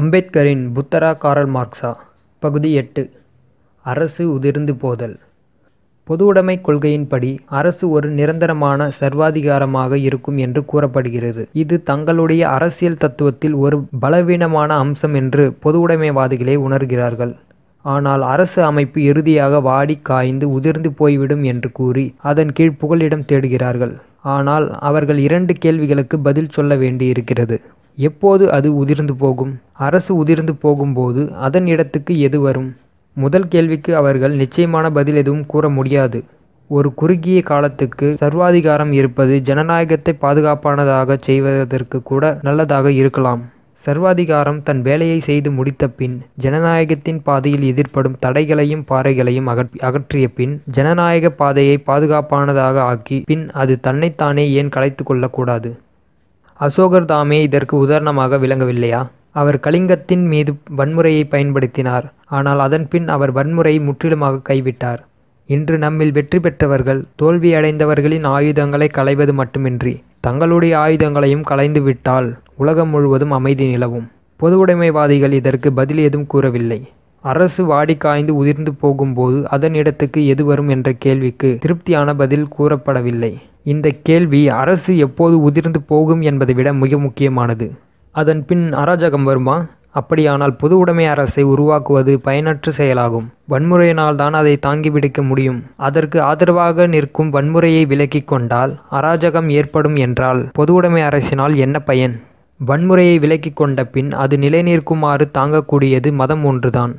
அம்பேத்கரின் புத்தரா காரல் மார்க்ஸா பகுதி எட்டு அரசு உதிர்ந்து போதல் உடைமை கொள்கையின்படி அரசு ஒரு நிரந்தரமான சர்வாதிகாரமாக இருக்கும் என்று கூறப்படுகிறது இது தங்களுடைய அரசியல் தத்துவத்தில் ஒரு பலவீனமான அம்சம் என்று பொதுவுடைமைவாதிகளே உணர்கிறார்கள் ஆனால் அரசு அமைப்பு இறுதியாக வாடி காய்ந்து உதிர்ந்து போய்விடும் என்று கூறி அதன் கீழ் புகலிடம் தேடுகிறார்கள் ஆனால் அவர்கள் இரண்டு கேள்விகளுக்கு பதில் சொல்ல வேண்டியிருக்கிறது எப்போது அது உதிர்ந்து போகும் அரசு உதிர்ந்து போகும்போது அதன் இடத்துக்கு எது வரும் முதல் கேள்விக்கு அவர்கள் நிச்சயமான பதில் எதுவும் கூற முடியாது ஒரு குறுகிய காலத்துக்கு சர்வாதிகாரம் இருப்பது ஜனநாயகத்தை பாதுகாப்பானதாக செய்வதற்கு கூட நல்லதாக இருக்கலாம் சர்வாதிகாரம் தன் வேலையை செய்து முடித்த பின் ஜனநாயகத்தின் பாதையில் எதிர்ப்படும் தடைகளையும் பாறைகளையும் அகற் அகற்றிய பின் ஜனநாயக பாதையை பாதுகாப்பானதாக ஆக்கி பின் அது தன்னைத்தானே ஏன் கலைத்து கொள்ளக்கூடாது அசோகர் தாமே இதற்கு உதாரணமாக விளங்கவில்லையா அவர் கலிங்கத்தின் மீது வன்முறையை பயன்படுத்தினார் ஆனால் அதன்பின் அவர் வன்முறையை முற்றிலுமாக கைவிட்டார் இன்று நம்மில் வெற்றி பெற்றவர்கள் தோல்வியடைந்தவர்களின் ஆயுதங்களை களைவது மட்டுமின்றி தங்களுடைய ஆயுதங்களையும் களைந்துவிட்டால் உலகம் முழுவதும் அமைதி நிலவும் பொதுவுடைமைவாதிகள் இதற்கு பதில் எதுவும் கூறவில்லை அரசு வாடி காய்ந்து உதிர்ந்து போகும்போது அதன் இடத்துக்கு எது வரும் என்ற கேள்விக்கு திருப்தியான பதில் கூறப்படவில்லை இந்த கேள்வி அரசு எப்போது உதிர்ந்து போகும் என்பதை விட மிக முக்கியமானது அதன் பின் அராஜகம் வருமா அப்படியானால் பொது உடைமை அரசை உருவாக்குவது பயனற்ற செயலாகும் வன்முறையினால் தான் அதை தாங்கி முடியும் அதற்கு ஆதரவாக நிற்கும் வன்முறையை விலக்கி கொண்டால் அராஜகம் ஏற்படும் என்றால் பொது உடைமை அரசினால் என்ன பயன் வன்முறையை விலக்கி கொண்ட பின் அது நிலைநிற்குமாறு தாங்கக்கூடியது மதம் ஒன்றுதான்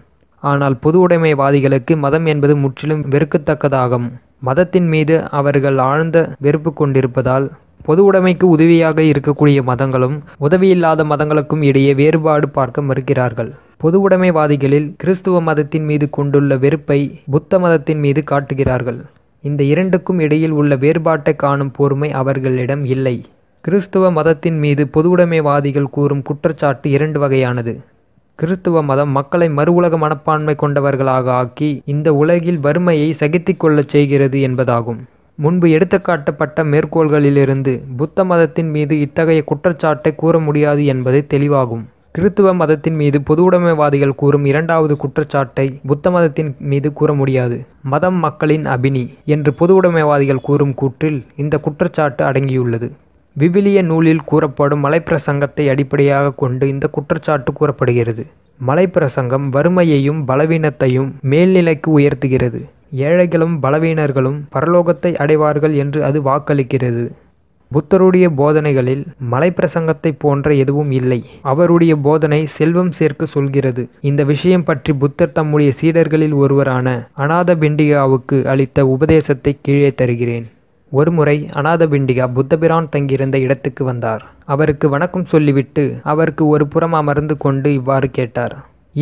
ஆனால் பொது உடைமைவாதிகளுக்கு மதம் என்பது முற்றிலும் வெறுக்கத்தக்கதாகும் மதத்தின் மீது அவர்கள் ஆழ்ந்த வெறுப்பு கொண்டிருப்பதால் பொது உடைமைக்கு உதவியாக இருக்கக்கூடிய மதங்களும் உதவியில்லாத மதங்களுக்கும் இடையே வேறுபாடு பார்க்க மறுக்கிறார்கள் பொது உடைமைவாதிகளில் கிறிஸ்துவ மதத்தின் மீது கொண்டுள்ள வெறுப்பை புத்த மதத்தின் மீது காட்டுகிறார்கள் இந்த இரண்டுக்கும் இடையில் உள்ள வேறுபாட்டை காணும் பொறுமை அவர்களிடம் இல்லை கிறிஸ்துவ மதத்தின் மீது பொது உடைமைவாதிகள் கூறும் குற்றச்சாட்டு இரண்டு வகையானது கிறித்துவ மதம் மக்களை மறு உலக மனப்பான்மை கொண்டவர்களாக ஆக்கி இந்த உலகில் வறுமையை சகித்து கொள்ளச் செய்கிறது என்பதாகும் முன்பு எடுத்துக்காட்டப்பட்ட மேற்கோள்களிலிருந்து புத்த மதத்தின் மீது இத்தகைய குற்றச்சாட்டை கூற முடியாது என்பது தெளிவாகும் கிறித்துவ மதத்தின் மீது பொதுவுடைமைவாதிகள் கூறும் இரண்டாவது குற்றச்சாட்டை புத்த மதத்தின் மீது கூற முடியாது மதம் மக்களின் அபினி என்று பொதுவுடைமைவாதிகள் கூறும் கூற்றில் இந்த குற்றச்சாட்டு அடங்கியுள்ளது விவிலிய நூலில் கூறப்படும் மலைப்பிரசங்கத்தை அடிப்படையாக கொண்டு இந்த குற்றச்சாட்டு கூறப்படுகிறது மலைப்பிரசங்கம் வறுமையையும் பலவீனத்தையும் மேல்நிலைக்கு உயர்த்துகிறது ஏழைகளும் பலவீனர்களும் பரலோகத்தை அடைவார்கள் என்று அது வாக்களிக்கிறது புத்தருடைய போதனைகளில் மலைப்பிரசங்கத்தை போன்ற எதுவும் இல்லை அவருடைய போதனை செல்வம் சேர்க்க சொல்கிறது இந்த விஷயம் பற்றி புத்தர் தம்முடைய சீடர்களில் ஒருவரான அநாத பிண்டிகாவுக்கு அளித்த உபதேசத்தை கீழே தருகிறேன் ஒருமுறை அநாதபிண்டிகா புத்தபிரான் தங்கியிருந்த இடத்துக்கு வந்தார் அவருக்கு வணக்கம் சொல்லிவிட்டு அவருக்கு ஒரு புறம் அமர்ந்து கொண்டு இவ்வாறு கேட்டார்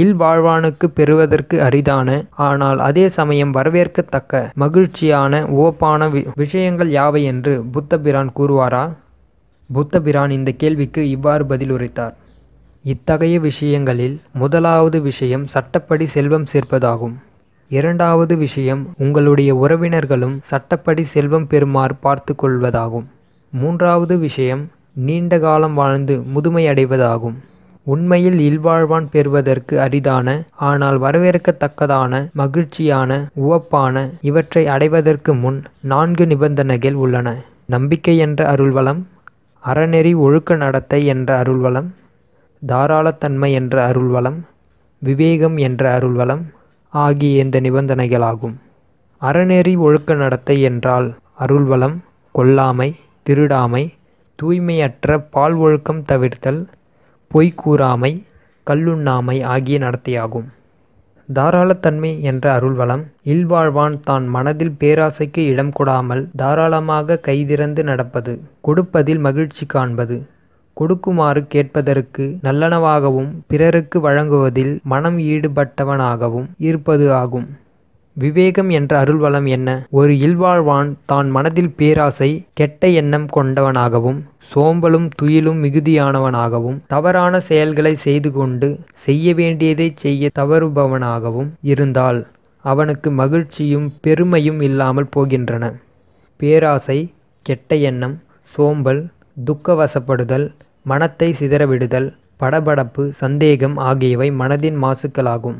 இல் வாழ்வானுக்கு பெறுவதற்கு அரிதான ஆனால் அதே சமயம் வரவேற்கத்தக்க மகிழ்ச்சியான ஓப்பான விஷயங்கள் யாவை என்று புத்தபிரான் கூறுவாரா புத்தபிரான் இந்த கேள்விக்கு இவ்வாறு பதில் உரைத்தார் இத்தகைய விஷயங்களில் முதலாவது விஷயம் சட்டப்படி செல்வம் சேர்ப்பதாகும் இரண்டாவது விஷயம் உங்களுடைய உறவினர்களும் சட்டப்படி செல்வம் பெறுமாறு பார்த்து கொள்வதாகும் மூன்றாவது விஷயம் நீண்ட காலம் வாழ்ந்து முதுமை அடைவதாகும் உண்மையில் இல்வாழ்வான் பெறுவதற்கு அரிதான ஆனால் வரவேற்கத்தக்கதான மகிழ்ச்சியான உவப்பான இவற்றை அடைவதற்கு முன் நான்கு நிபந்தனைகள் உள்ளன நம்பிக்கை என்ற அருள்வளம் அறநெறி ஒழுக்க நடத்தை என்ற அருள்வளம் தாராளத்தன்மை என்ற அருள்வளம் விவேகம் என்ற அருள்வளம் ஆகிய இந்த நிபந்தனைகளாகும் அறநெறி ஒழுக்க நடத்தை என்றால் அருள்வளம் கொல்லாமை திருடாமை தூய்மையற்ற பால் ஒழுக்கம் தவிர்த்தல் பொய் கூறாமை கல்லுண்ணாமை ஆகிய நடத்தையாகும் தாராளத்தன்மை என்ற அருள்வளம் இல்வாழ்வான் தான் மனதில் பேராசைக்கு இடம் கொடாமல் தாராளமாக கைதிறந்து நடப்பது கொடுப்பதில் மகிழ்ச்சி காண்பது கொடுக்குமாறு கேட்பதற்கு நல்லனவாகவும் பிறருக்கு வழங்குவதில் மனம் ஈடுபட்டவனாகவும் இருப்பது ஆகும் விவேகம் என்ற அருள்வளம் என்ன ஒரு இல்வாழ்வான் தான் மனதில் பேராசை கெட்ட எண்ணம் கொண்டவனாகவும் சோம்பலும் துயிலும் மிகுதியானவனாகவும் தவறான செயல்களை செய்து கொண்டு செய்ய வேண்டியதை செய்ய தவறுபவனாகவும் இருந்தால் அவனுக்கு மகிழ்ச்சியும் பெருமையும் இல்லாமல் போகின்றன பேராசை கெட்ட எண்ணம் சோம்பல் துக்கவசப்படுதல் மனத்தை சிதறவிடுதல் படபடப்பு சந்தேகம் ஆகியவை மனதின் மாசுக்களாகும்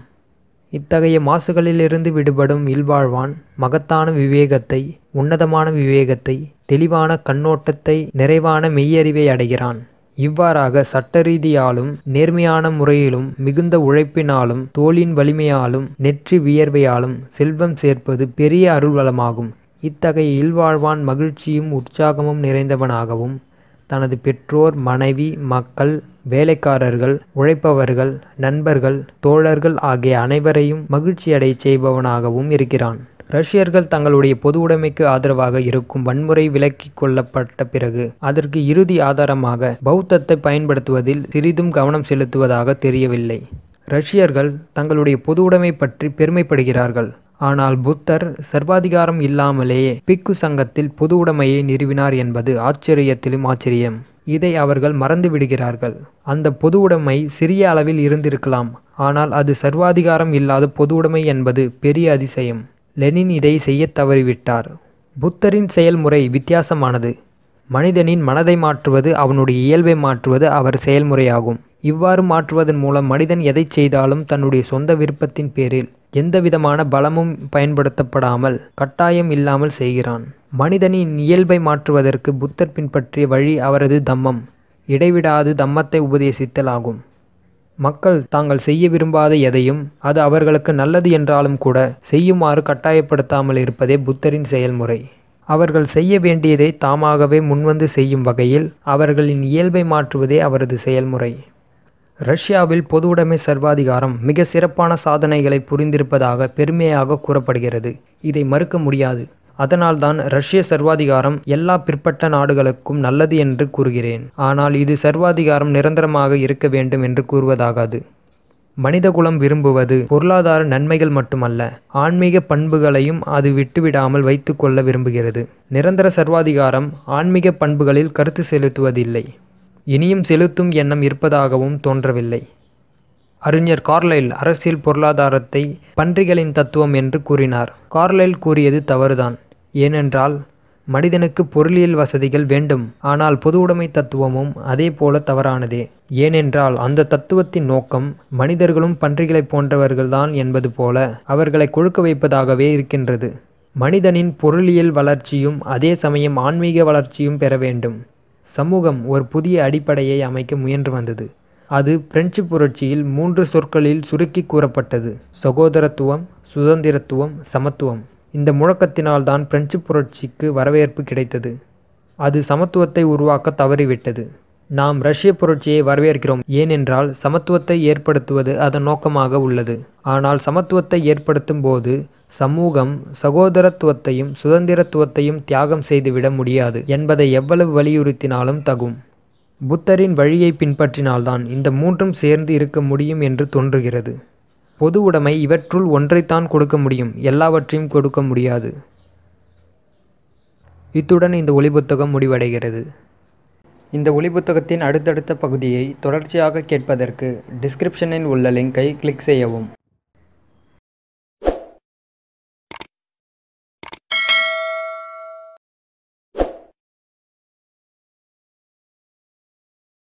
இத்தகைய மாசுகளிலிருந்து விடுபடும் இல்வாழ்வான் மகத்தான விவேகத்தை உன்னதமான விவேகத்தை தெளிவான கண்ணோட்டத்தை நிறைவான மெய்யறிவை அடைகிறான் இவ்வாறாக சட்ட ரீதியாலும் நேர்மையான முறையிலும் மிகுந்த உழைப்பினாலும் தோளின் வலிமையாலும் நெற்றி வியர்வையாலும் செல்வம் சேர்ப்பது பெரிய அருள்வளமாகும் இத்தகைய இல்வாழ்வான் மகிழ்ச்சியும் உற்சாகமும் நிறைந்தவனாகவும் தனது பெற்றோர் மனைவி மக்கள் வேலைக்காரர்கள் உழைப்பவர்கள் நண்பர்கள் தோழர்கள் ஆகிய அனைவரையும் மகிழ்ச்சியடை செய்பவனாகவும் இருக்கிறான் ரஷ்யர்கள் தங்களுடைய பொதுவுடைமைக்கு ஆதரவாக இருக்கும் வன்முறை விலக்கி கொள்ளப்பட்ட பிறகு அதற்கு இறுதி ஆதாரமாக பௌத்தத்தை பயன்படுத்துவதில் சிறிதும் கவனம் செலுத்துவதாக தெரியவில்லை ரஷ்யர்கள் தங்களுடைய பொதுவுடைமை பற்றி பெருமைப்படுகிறார்கள் ஆனால் புத்தர் சர்வாதிகாரம் இல்லாமலேயே பிக்கு சங்கத்தில் பொது உடைமையை நிறுவினார் என்பது ஆச்சரியத்திலும் ஆச்சரியம் இதை அவர்கள் மறந்து விடுகிறார்கள் அந்த பொது உடைமை சிறிய அளவில் இருந்திருக்கலாம் ஆனால் அது சர்வாதிகாரம் இல்லாத பொது உடைமை என்பது பெரிய அதிசயம் லெனின் இதை செய்ய தவறிவிட்டார் புத்தரின் செயல்முறை வித்தியாசமானது மனிதனின் மனதை மாற்றுவது அவனுடைய இயல்பை மாற்றுவது அவர் செயல்முறையாகும் இவ்வாறு மாற்றுவதன் மூலம் மனிதன் எதை செய்தாலும் தன்னுடைய சொந்த விருப்பத்தின் பேரில் எந்தவிதமான பலமும் பயன்படுத்தப்படாமல் கட்டாயம் இல்லாமல் செய்கிறான் மனிதனின் இயல்பை மாற்றுவதற்கு புத்தர் பின்பற்றிய வழி அவரது தம்மம் இடைவிடாது தம்மத்தை உபதேசித்தல் ஆகும் மக்கள் தாங்கள் செய்ய விரும்பாத எதையும் அது அவர்களுக்கு நல்லது என்றாலும் கூட செய்யுமாறு கட்டாயப்படுத்தாமல் இருப்பதே புத்தரின் செயல்முறை அவர்கள் செய்ய வேண்டியதை தாமாகவே முன்வந்து செய்யும் வகையில் அவர்களின் இயல்பை மாற்றுவதே அவரது செயல்முறை ரஷ்யாவில் பொதுவுடைமை சர்வாதிகாரம் மிக சிறப்பான சாதனைகளை புரிந்திருப்பதாக பெருமையாக கூறப்படுகிறது இதை மறுக்க முடியாது அதனால்தான் ரஷ்ய சர்வாதிகாரம் எல்லா பிற்பட்ட நாடுகளுக்கும் நல்லது என்று கூறுகிறேன் ஆனால் இது சர்வாதிகாரம் நிரந்தரமாக இருக்க வேண்டும் என்று கூறுவதாகாது மனிதகுலம் விரும்புவது பொருளாதார நன்மைகள் மட்டுமல்ல ஆன்மீக பண்புகளையும் அது விட்டுவிடாமல் வைத்துக்கொள்ள விரும்புகிறது நிரந்தர சர்வாதிகாரம் ஆன்மீக பண்புகளில் கருத்து செலுத்துவதில்லை இனியும் செலுத்தும் எண்ணம் இருப்பதாகவும் தோன்றவில்லை அறிஞர் கார்லைல் அரசியல் பொருளாதாரத்தை பன்றிகளின் தத்துவம் என்று கூறினார் கார்லைல் கூறியது தவறுதான் ஏனென்றால் மனிதனுக்கு பொருளியல் வசதிகள் வேண்டும் ஆனால் உடைமை தத்துவமும் அதே போல தவறானதே ஏனென்றால் அந்த தத்துவத்தின் நோக்கம் மனிதர்களும் பன்றிகளைப் போன்றவர்கள்தான் என்பது போல அவர்களை கொழுக்க வைப்பதாகவே இருக்கின்றது மனிதனின் பொருளியல் வளர்ச்சியும் அதே சமயம் ஆன்மீக வளர்ச்சியும் பெற வேண்டும் சமூகம் ஒரு புதிய அடிப்படையை அமைக்க முயன்று வந்தது அது பிரெஞ்சு புரட்சியில் மூன்று சொற்களில் சுருக்கி கூறப்பட்டது சகோதரத்துவம் சுதந்திரத்துவம் சமத்துவம் இந்த முழக்கத்தினால்தான் பிரெஞ்சு புரட்சிக்கு வரவேற்பு கிடைத்தது அது சமத்துவத்தை உருவாக்க தவறிவிட்டது நாம் ரஷ்ய புரட்சியை வரவேற்கிறோம் ஏனென்றால் சமத்துவத்தை ஏற்படுத்துவது அதன் நோக்கமாக உள்ளது ஆனால் சமத்துவத்தை ஏற்படுத்தும் போது சமூகம் சகோதரத்துவத்தையும் சுதந்திரத்துவத்தையும் தியாகம் செய்துவிட முடியாது என்பதை எவ்வளவு வலியுறுத்தினாலும் தகும் புத்தரின் வழியை பின்பற்றினால்தான் இந்த மூன்றும் சேர்ந்து இருக்க முடியும் என்று தோன்றுகிறது பொது உடைமை இவற்றுள் ஒன்றைத்தான் கொடுக்க முடியும் எல்லாவற்றையும் கொடுக்க முடியாது இத்துடன் இந்த ஒளி புத்தகம் முடிவடைகிறது இந்த ஒளி புத்தகத்தின் அடுத்தடுத்த பகுதியை தொடர்ச்சியாக கேட்பதற்கு டிஸ்கிரிப்ஷனில் உள்ள லிங்கை கிளிக் செய்யவும்